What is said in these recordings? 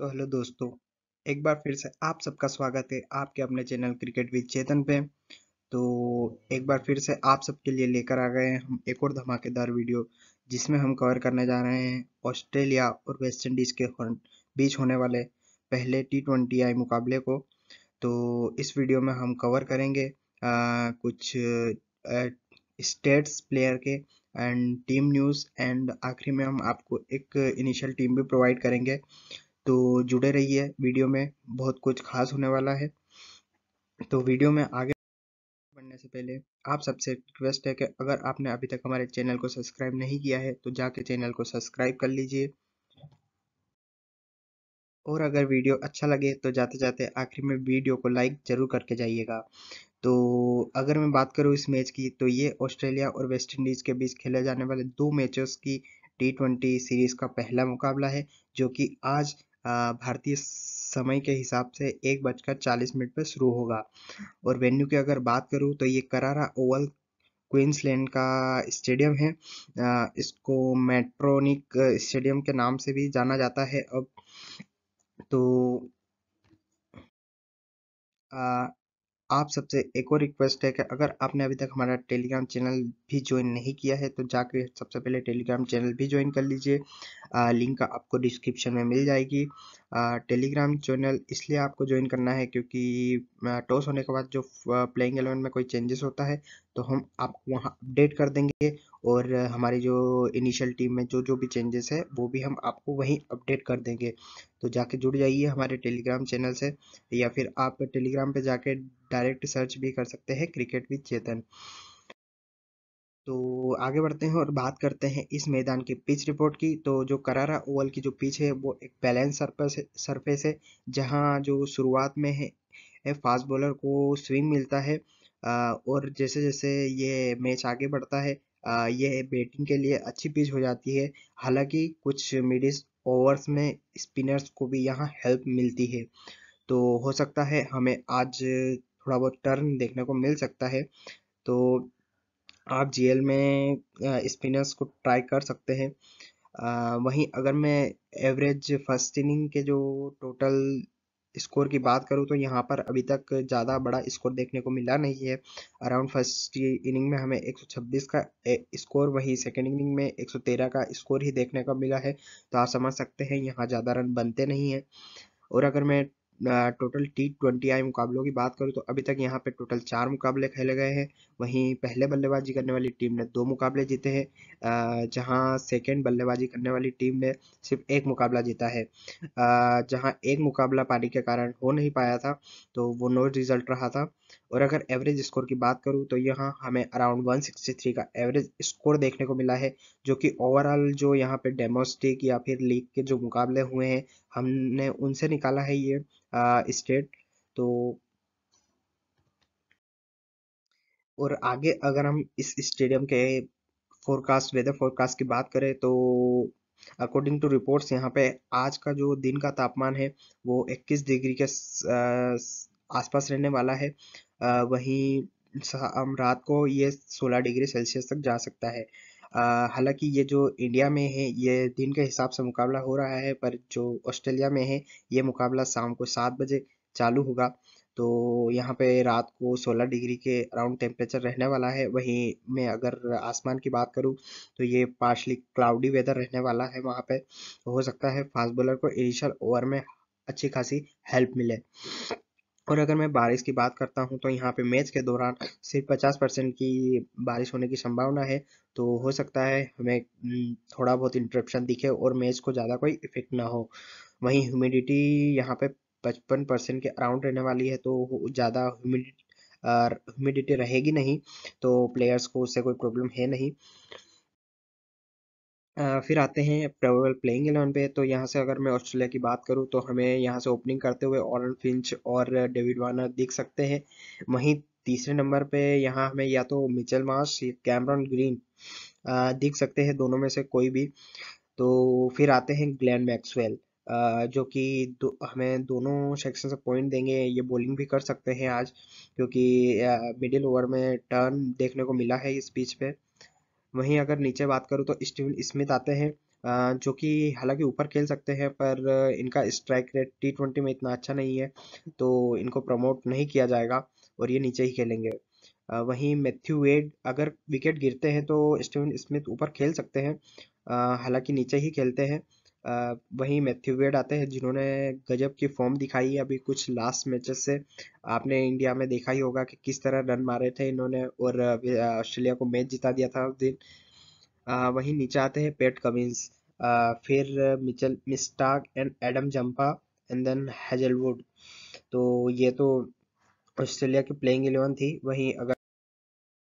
तो हेलो दोस्तों एक बार फिर से आप सबका स्वागत है आपके अपने चैनल क्रिकेट विद चेतन पे तो एक बार फिर से आप सबके लिए लेकर आ गए हैं हम एक और धमाकेदार वीडियो जिसमें हम कवर करने जा रहे हैं ऑस्ट्रेलिया और वेस्ट इंडीज़ के बीच होने वाले पहले टी ट्वेंटी आई मुकाबले को तो इस वीडियो में हम कवर करेंगे आ, कुछ स्टेट्स प्लेयर के एंड टीम न्यूज़ एंड आखिरी में हम आपको एक इनिशियल टीम भी प्रोवाइड करेंगे तो जुड़े रहिए वीडियो में बहुत कुछ खास होने वाला है तो वीडियो में आगे बढ़ने से पहले आप सबसे रिक्वेस्ट है कि अगर आपने अभी तक हमारे चैनल को सब्सक्राइब नहीं किया है तो जाके चैनल को सब्सक्राइब कर लीजिए और अगर वीडियो अच्छा लगे तो जाते जाते आखिर में वीडियो को लाइक जरूर करके जाइएगा तो अगर मैं बात करूं इस मैच की तो ये ऑस्ट्रेलिया और वेस्ट इंडीज़ के बीच खेले जाने वाले दो मैचेस की टी सीरीज़ का पहला मुकाबला है जो कि आज भारतीय समय के हिसाब से एक बजकर चालीस मिनट पर शुरू होगा और वेन्यू की अगर बात करूँ तो ये करारा ओवल क्वींसलैंड का स्टेडियम है इसको मेट्रोनिक स्टेडियम के नाम से भी जाना जाता है अब तो आप सबसे एक और रिक्वेस्ट है कि अगर आपने अभी तक हमारा टेलीग्राम चैनल भी ज्वाइन नहीं किया है तो जाके सबसे पहले टेलीग्राम चैनल भी ज्वाइन कर लीजिए लिंक आपको डिस्क्रिप्शन में मिल जाएगी टेलीग्राम चैनल इसलिए आपको ज्वाइन करना है क्योंकि टॉस होने के बाद जो प्लेइंग एलेवन में कोई चेंजेस होता है तो हम आपको वहाँ अपडेट कर देंगे और हमारी जो इनिशियल टीम में जो जो भी चेंजेस है वो भी हम आपको वहीं अपडेट कर देंगे तो जाके जुड़ जाइए हमारे टेलीग्राम चैनल से या फिर आप टेलीग्राम पे जाके डायरेक्ट सर्च भी कर सकते हैं क्रिकेट विद चेतन तो आगे बढ़ते हैं और बात करते हैं इस मैदान की पिच रिपोर्ट की तो जो करारा ओवल की जो पिच है वो एक बैलेंस सरफेस सरफेस है जहां जो शुरुआत में है फास्ट बॉलर को स्विंग मिलता है और जैसे जैसे ये मैच आगे बढ़ता है ये बैटिंग के लिए अच्छी पिच हो जाती है हालांकि कुछ मिडिस ओवर्स में स्पिनर्स को भी यहाँ हेल्प मिलती है तो हो सकता है हमें आज थोड़ा बहुत टर्न देखने को मिल सकता है तो आप जीएल में स्पिनर्स को ट्राई कर सकते हैं वहीं अगर मैं एवरेज फर्स्ट इनिंग के जो टोटल स्कोर की बात करूं तो यहाँ पर अभी तक ज़्यादा बड़ा स्कोर देखने को मिला नहीं है अराउंड फर्स्ट इनिंग में हमें 126 का स्कोर वहीं सेकेंड इनिंग में 113 का स्कोर ही देखने को मिला है तो आप समझ सकते हैं यहाँ ज़्यादा रन बनते नहीं हैं और अगर मैं टोटल टी ट्वेंटी आई मुकाबलों की बात करूँ तो अभी तक यहाँ पे टोटल चार मुकाबले खेले गए हैं वहीं पहले बल्लेबाजी करने वाली टीम ने दो मुकाबले जीते हैं जहाँ सेकेंड बल्लेबाजी करने वाली टीम ने सिर्फ एक मुकाबला जीता है जहाँ एक मुकाबला पानी के कारण हो नहीं पाया था तो वो नो रिजल्ट रहा था और अगर एवरेज स्कोर की बात करूँ तो यहाँ हमें अराउंड 163 का एवरेज स्कोर देखने को मिला है जो कि ओवरऑल जो यहाँ पे डेमोस्टिक या फिर लीग के जो मुकाबले हुए हैं हमने उनसे निकाला है ये स्टेट तो और आगे अगर हम इस स्टेडियम के फोरकास्ट वेदर फोरकास्ट की बात करें तो अकॉर्डिंग टू रिपोर्ट्स यहाँ पे आज का जो दिन का तापमान है वो 21 डिग्री के आसपास रहने वाला है वहीं रात को ये 16 डिग्री सेल्सियस तक जा सकता है हालांकि ये जो इंडिया में है ये दिन के हिसाब से मुकाबला हो रहा है पर जो ऑस्ट्रेलिया में है ये मुकाबला शाम को सात बजे चालू होगा तो यहाँ पे रात को 16 डिग्री के अराउंड टेम्परेचर रहने वाला है वहीं मैं अगर आसमान की बात करूँ तो ये पार्शली क्लाउडी वेदर रहने वाला है वहाँ पे हो सकता है फास्ट बॉलर को इनिशियल ओवर में अच्छी खासी हेल्प मिले और अगर मैं बारिश की बात करता हूँ तो यहाँ पे मैच के दौरान सिर्फ पचास परसेंट की बारिश होने की संभावना है तो हो सकता है हमें थोड़ा बहुत इंटरप्शन दिखे और मैच को ज़्यादा कोई इफेक्ट ना हो वहीं ह्यूमिडिटी यहाँ पे पचपन परसेंट के अराउंड रहने वाली है तो ज़्यादा ह्यूमिडिटी ह्यूमिडिटी रहेगी नहीं तो प्लेयर्स को उससे कोई प्रॉब्लम है नहीं फिर आते हैं प्लेइंग एलेवन पे तो यहाँ से अगर मैं ऑस्ट्रेलिया की बात करूँ तो हमें यहाँ से ओपनिंग करते हुए ऑरन फिंच और डेविड वार्नर दिख सकते हैं वहीं तीसरे नंबर पे यहाँ हमें या तो मिचेल मार्श कैमरन ग्रीन दिख सकते हैं दोनों में से कोई भी तो फिर आते हैं ग्लैन मैक्सवेल जो कि दो, हमें दोनों सेक्शन से पॉइंट देंगे ये बॉलिंग भी कर सकते हैं आज क्योंकि मिडिल ओवर में टर्न देखने को मिला है इस पिच पे वहीं अगर नीचे बात करूँ तो स्टीवन स्मिथ आते हैं जो कि हालांकि ऊपर खेल सकते हैं पर इनका स्ट्राइक रेट टी ट्वेंटी में इतना अच्छा नहीं है तो इनको प्रमोट नहीं किया जाएगा और ये नीचे ही खेलेंगे वहीं मैथ्यू वेड अगर विकेट गिरते हैं तो स्टीवन स्मिथ ऊपर खेल सकते हैं हालांकि नीचे ही खेलते हैं वही मैथ्यू वेड आते हैं जिन्होंने गजब की फॉर्म दिखाई है अभी कुछ लास्ट मैचेस से आपने इंडिया में देखा ही होगा कि किस तरह रन मारे थे इन्होंने और ऑस्ट्रेलिया को मैच जिता दिया था उस दिन वहीं नीचे आते हैं पेट कविंस फिर Mitchell Starc and Adam Zampa and then Hazlewood तो ये तो ऑस्ट्रेलिया की प्लेइंग इलेवन थी वहीं अगर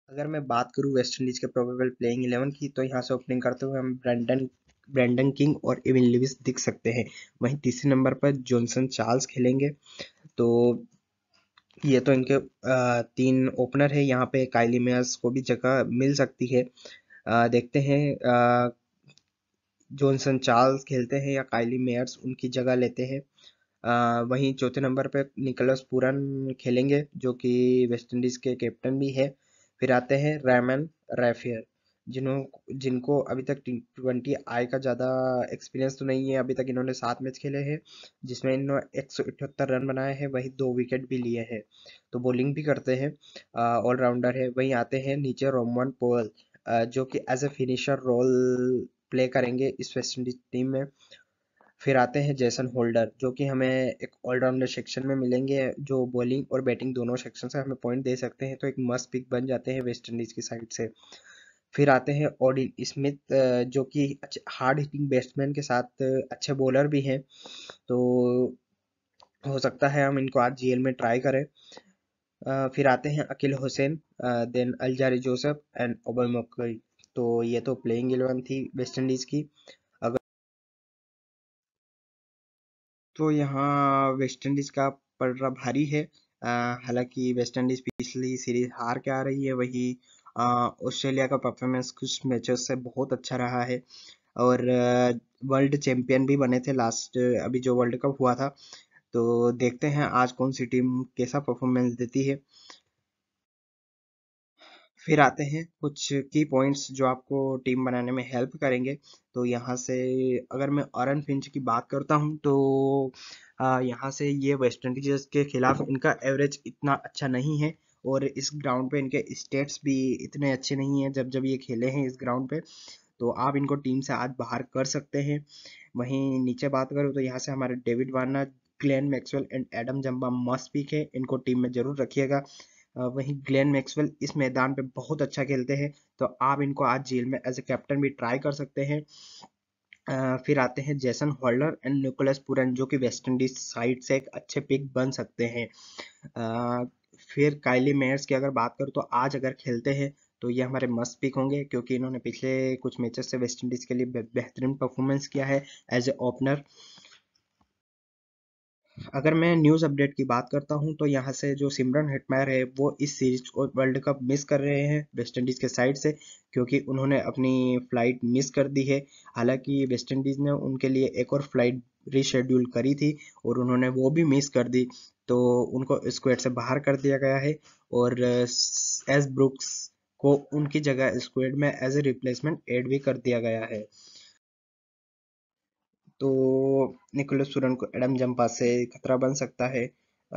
अगर मैं बात करूं वेस्ट इंडीज के प्रोबेबल प्लेइंग इलेवन की तो यहाँ से ओपनिंग करते हुए हम ब्रेंडन ब्रैंडन किंग और इविन लिविस दिख सकते हैं वहीं तीसरे नंबर पर जॉनसन चार्ल्स खेलेंगे तो ये तो इनके तीन ओपनर है यहाँ पे काइली मेयर्स को भी जगह मिल सकती है देखते हैं जॉनसन चार्ल्स खेलते हैं या काइली मेयर्स उनकी जगह लेते हैं वहीं चौथे नंबर पर निकलस पूरन खेलेंगे जो कि वेस्ट इंडीज़ के कैप्टन भी है फिर आते हैं रैमन रेफियर जिन्हों जिनको अभी तक टी ट्वेंटी आई का ज़्यादा एक्सपीरियंस तो नहीं है अभी तक इन्होंने सात मैच खेले हैं जिसमें इन्होंने एक सौ इकहत्तर रन बनाए हैं वहीं दो विकेट भी लिए हैं तो बॉलिंग भी करते हैं ऑलराउंडर है वहीं आते हैं नीचे रोमन पोल जो कि as a finisher role play करेंगे इस वेस्ट इंडीज टीम में फिर आते हैं जैसन होल्डर जो कि हमें एक ऑलराउंडर सेक्शन में मिलेंगे जो बॉलिंग और बैटिंग दोनों सेक्शन से हमें पॉइंट दे सकते हैं तो एक मस्त पिक बन जाते हैं वेस्ट इंडीज़ की साइड से फिर आते हैं ओडिन स्मिथ जो कि हार्ड हिटिंग बैट्समैन के साथ अच्छे बॉलर भी हैं तो हो सकता है हम इनको आज जीएल में ट्राई करें फिर आते हैं Akeal Hosein then Alzarri Joseph and Obed McCoy तो ये तो प्लेइंग इलेवन थी वेस्ट इंडीज़ की अगर तो यहाँ वेस्ट इंडीज़ का पड़ रहा भारी है हालांकि वेस्ट इंडीज़ पिछली सीरीज हार के आ रही है वही ऑस्ट्रेलिया का परफॉर्मेंस कुछ मैचेस से बहुत अच्छा रहा है और वर्ल्ड चैम्पियन भी बने थे लास्ट अभी जो वर्ल्ड कप हुआ था तो देखते हैं आज कौन सी टीम कैसा परफॉर्मेंस देती है फिर आते हैं कुछ की पॉइंट्स जो आपको टीम बनाने में हेल्प करेंगे तो यहाँ से अगर मैं अरन फिंच की बात करता हूँ तो यहाँ से ये वेस्ट इंडीज के खिलाफ इनका एवरेज इतना अच्छा नहीं है और इस ग्राउंड पे इनके स्टेट्स भी इतने अच्छे नहीं हैं जब जब ये खेले हैं इस ग्राउंड पे तो आप इनको टीम से आज बाहर कर सकते हैं वहीं नीचे बात करूँ तो यहाँ से हमारे David Warner Glenn Maxwell and Adam Zampa मस्त पिक है इनको टीम में ज़रूर रखिएगा वहीं ग्लेन मैक्सवेल इस मैदान पे बहुत अच्छा खेलते हैं तो आप इनको आज जेल में एज ए कैप्टन भी ट्राई कर सकते हैं फिर आते हैं जैसन होल्डर एंड न्यूकोलस पुरन जो कि वेस्ट इंडीज साइड से एक अच्छे पिक बन सकते हैं फिर काइली मेयर्स की अगर बात करूँ तो आज अगर खेलते हैं तो ये हमारे मस्त पिक होंगे क्योंकि इन्होंने पिछले कुछ मैचेस से वेस्ट इंडीज़ के लिए बेहतरीन परफॉर्मेंस किया है एज ए ओपनर अगर मैं न्यूज़ अपडेट की बात करता हूं तो यहां से जो सिमरन हेटमायर है वो इस सीरीज को वर्ल्ड कप मिस कर रहे हैं वेस्ट इंडीज़ के साइड से क्योंकि उन्होंने अपनी फ़्लाइट मिस कर दी है हालांकि वेस्ट इंडीज़ ने उनके लिए एक और फ्लाइट रिशेड्यूल करी थी और उन्होंने वो भी मिस कर दी तो उनको स्क्वेड से बाहर कर दिया गया है और एस ब्रुक्स को उनकी जगह स्क्वेड में एज ए रिप्लेसमेंट एड भी कर दिया गया है तो निकोलस सूरन को एडम जम्पा से खतरा बन सकता है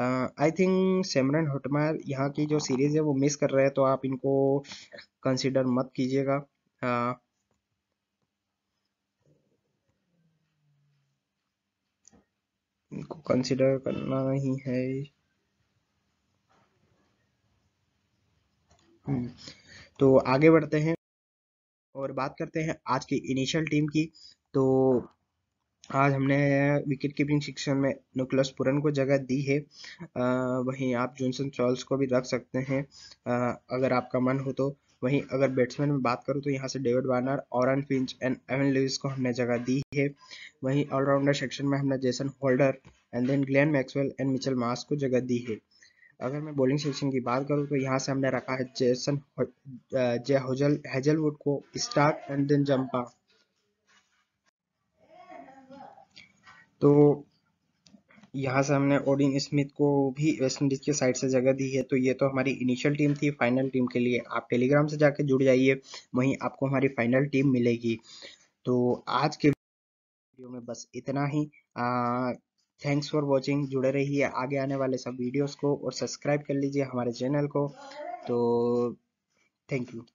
आई थिंक सेमरन होटमायर यहाँ की जो सीरीज़ है वो मिस कर रहे हैं तो आप इनको कंसिडर मत कीजिएगा इनको कंसिडर करना ही है हम्म, तो आगे बढ़ते हैं और बात करते हैं आज की इनिशियल टीम की तो आज हमने विकेट कीपिंग शिक्षण में नुकलस पुरन को जगह दी है आ, वहीं आप जॉनसन चार्ल्स को भी रख सकते हैं आ, अगर आपका मन हो तो वहीं अगर बैट्समैन में बात करूँ तो यहाँ से डेविड वार्नर और फिंच एंड एवन लुइस को हमने जगह दी है वहीं ऑलराउंडर सेक्शन में हमने Jason Holder and then Glenn Maxwell and Mitchell Marsh को जगह दी है अगर मैं बॉलिंग सेक्शन की बात करूं तो यहाँ से हमने रखा है जेसन जे होजल हेजलवुड को स्टार्ट एंड देन जंपा तो यहाँ से हमने ओडिन स्मिथ को भी वेस्ट इंडीज के साइड से जगह दी है तो ये तो हमारी इनिशियल टीम थी फाइनल टीम के लिए आप टेलीग्राम से जाके जुड़ जाइए वहीं आपको हमारी फाइनल टीम मिलेगी तो आज के वीडियो में बस इतना ही थैंक्स फॉर वॉचिंग जुड़े रहिए आगे आने वाले सब वीडियोस को और सब्सक्राइब कर लीजिए हमारे चैनल को तो थैंक यू